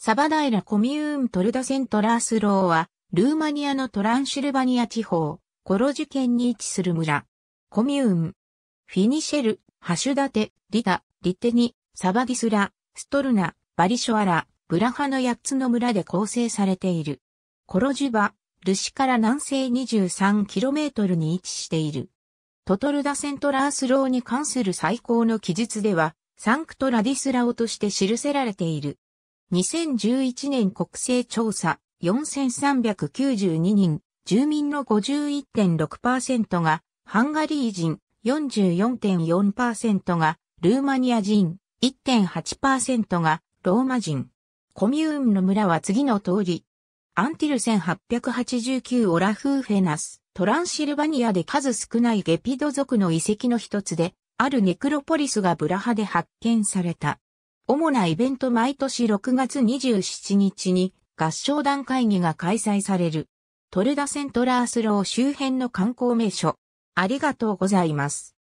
サバダイラコミューントルダセントラースローは、ルーマニアのトランシルバニア地方、コロジュ県に位置する村。コミューン。フィニシェル、ハシュダテ、リタ、リテニ、サバディスラ、ストルナ、バリショアラ、ブラハの8つの村で構成されている。コロジュバ、ルシから南西 23km に位置している。トトルダセントラースローに関する最高の記述では、サンクトラディスラオとして記せられている。2011年国勢調査4392人、住民の51.6%がハンガリー人、44.4%がルーマニア人、1.8%がローマ人。コミューンの村は次の通り。アンティル1889オラフーフェナス、トランシルバニアで数少ないゲピド族の遺跡の一つで、あるネクロポリスがブラハで発見された。主なイベント毎年6月27日に合唱団会議が開催される。トルダセントラースロー周辺の観光名所。ありがとうございます。